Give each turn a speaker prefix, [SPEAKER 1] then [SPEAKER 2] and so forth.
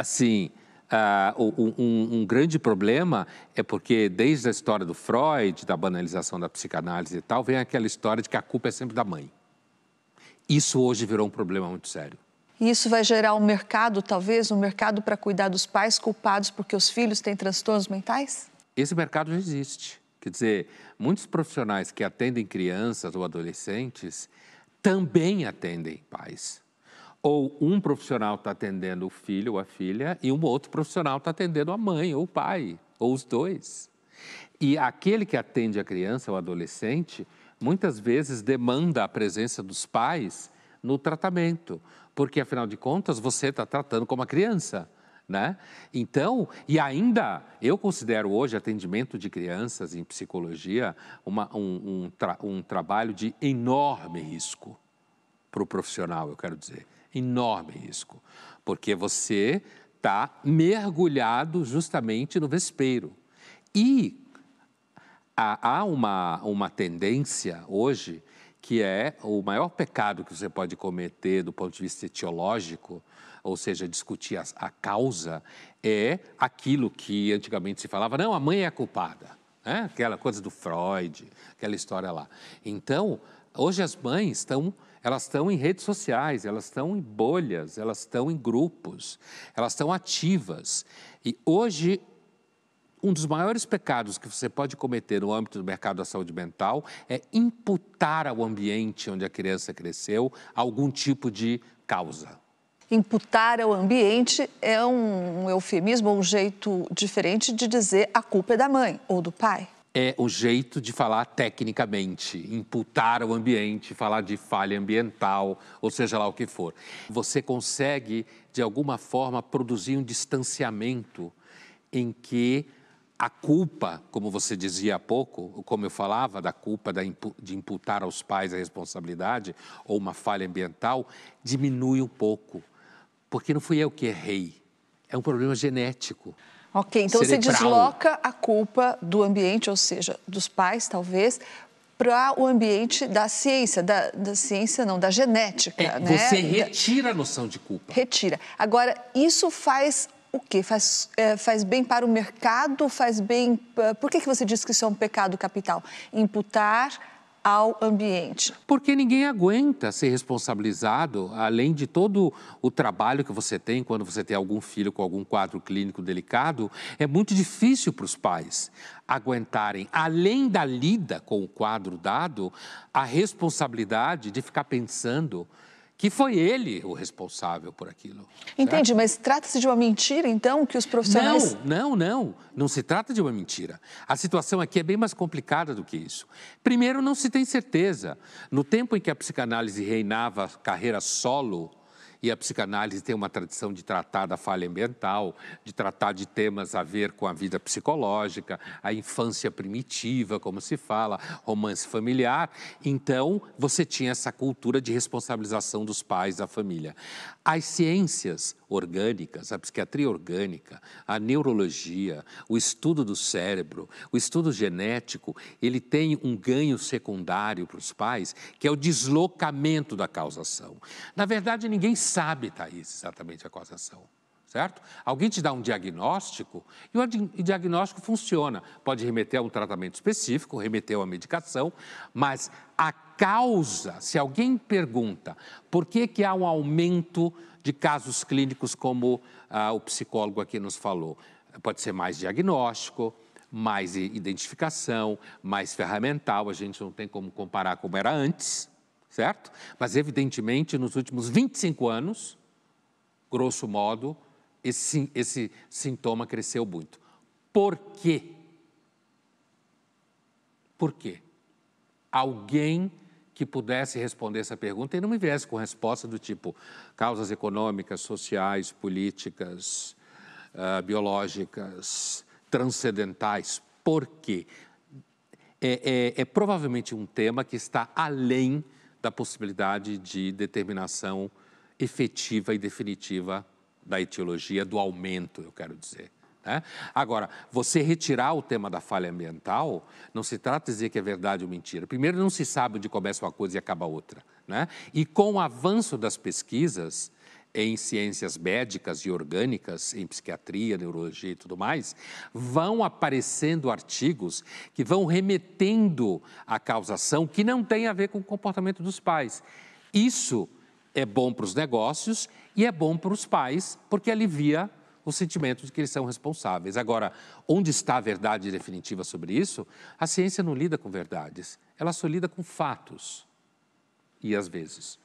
[SPEAKER 1] assim, uh, um, um, grande problema é porque desde a história do Freud, da banalização da psicanálise e tal, vem aquela história de que a culpa é sempre da mãe. Isso hoje virou um problema muito sério.
[SPEAKER 2] E isso vai gerar um mercado, talvez, um mercado para cuidar dos pais culpados porque os filhos têm transtornos mentais?
[SPEAKER 1] Esse mercado já existe. Quer dizer, muitos profissionais que atendem crianças ou adolescentes também atendem pais ou um profissional está atendendo o filho ou a filha e um outro profissional está atendendo a mãe ou o pai, ou os dois. E aquele que atende a criança ou adolescente, muitas vezes demanda a presença dos pais no tratamento, porque afinal de contas você está tratando como a criança. Né? Então, e ainda eu considero hoje atendimento de crianças em psicologia uma, um, um, tra um trabalho de enorme risco para o profissional, eu quero dizer. Enorme risco. Porque você está mergulhado justamente no vespeiro. E há uma, uma tendência hoje que é o maior pecado que você pode cometer do ponto de vista etiológico, ou seja, discutir a, a causa, é aquilo que antigamente se falava, não, a mãe é a culpada. Né? Aquela coisa do Freud, aquela história lá. Então, Hoje as mães estão, elas estão em redes sociais, elas estão em bolhas, elas estão em grupos, elas estão ativas. E hoje um dos maiores pecados que você pode cometer no âmbito do mercado da saúde mental é imputar ao ambiente onde a criança cresceu algum tipo de causa.
[SPEAKER 2] Imputar ao ambiente é um eufemismo, um jeito diferente de dizer a culpa é da mãe ou do pai
[SPEAKER 1] é o jeito de falar tecnicamente, imputar o ambiente, falar de falha ambiental, ou seja lá o que for. Você consegue, de alguma forma, produzir um distanciamento em que a culpa, como você dizia há pouco, como eu falava da culpa de imputar aos pais a responsabilidade ou uma falha ambiental, diminui um pouco. Porque não fui eu que errei, é um problema genético.
[SPEAKER 2] Ok, então cerebral. você desloca a culpa do ambiente, ou seja, dos pais, talvez, para o ambiente da ciência, da, da, ciência não, da genética. É, né? Você retira
[SPEAKER 1] a noção de culpa.
[SPEAKER 2] Retira. Agora, isso faz o quê? Faz, é, faz bem para o mercado? Faz bem. Ah, por que, que você diz que isso é um pecado capital? Imputar ao ambiente? Porque ninguém aguenta
[SPEAKER 1] ser responsabilizado, além de todo o trabalho que você tem quando você tem algum filho com algum quadro clínico delicado, é muito difícil para os pais aguentarem, além da lida com o quadro dado, a responsabilidade de ficar pensando que foi ele o responsável por aquilo. Entende, certo?
[SPEAKER 2] mas trata-se de uma mentira, então, que os profissionais. Não,
[SPEAKER 1] não, não. Não se trata de uma mentira. A situação aqui é bem mais complicada do que isso. Primeiro, não se tem certeza. No tempo em que a psicanálise reinava carreira solo, e a psicanálise tem uma tradição de tratar da falha ambiental, de tratar de temas a ver com a vida psicológica, a infância primitiva, como se fala, romance familiar. Então, você tinha essa cultura de responsabilização dos pais, da família. As ciências orgânicas, a psiquiatria orgânica, a neurologia, o estudo do cérebro, o estudo genético, ele tem um ganho secundário para os pais, que é o deslocamento da causação. Na verdade, ninguém sabe, Thaís, exatamente a causação. Certo? Alguém te dá um diagnóstico e o diagnóstico funciona. Pode remeter a um tratamento específico, remeter a uma medicação, mas a causa, se alguém pergunta por que, que há um aumento de casos clínicos, como ah, o psicólogo aqui nos falou, pode ser mais diagnóstico, mais identificação, mais ferramental, a gente não tem como comparar como era antes, certo? Mas, evidentemente, nos últimos 25 anos, grosso modo, esse, esse sintoma cresceu muito. Por quê? Por quê? Alguém que pudesse responder essa pergunta e não me viesse com resposta do tipo causas econômicas, sociais, políticas, uh, biológicas, transcendentais. Por quê? É, é, é provavelmente um tema que está além da possibilidade de determinação efetiva e definitiva da etiologia, do aumento, eu quero dizer. Né? Agora, você retirar o tema da falha ambiental, não se trata de dizer que é verdade ou mentira. Primeiro, não se sabe onde começa uma coisa e acaba outra. Né? E com o avanço das pesquisas, em ciências médicas e orgânicas, em psiquiatria, neurologia e tudo mais, vão aparecendo artigos que vão remetendo à causação que não tem a ver com o comportamento dos pais. Isso é bom para os negócios e é bom para os pais, porque alivia o sentimento de que eles são responsáveis. Agora, onde está a verdade definitiva sobre isso? A ciência não lida com verdades, ela só lida com fatos. E às vezes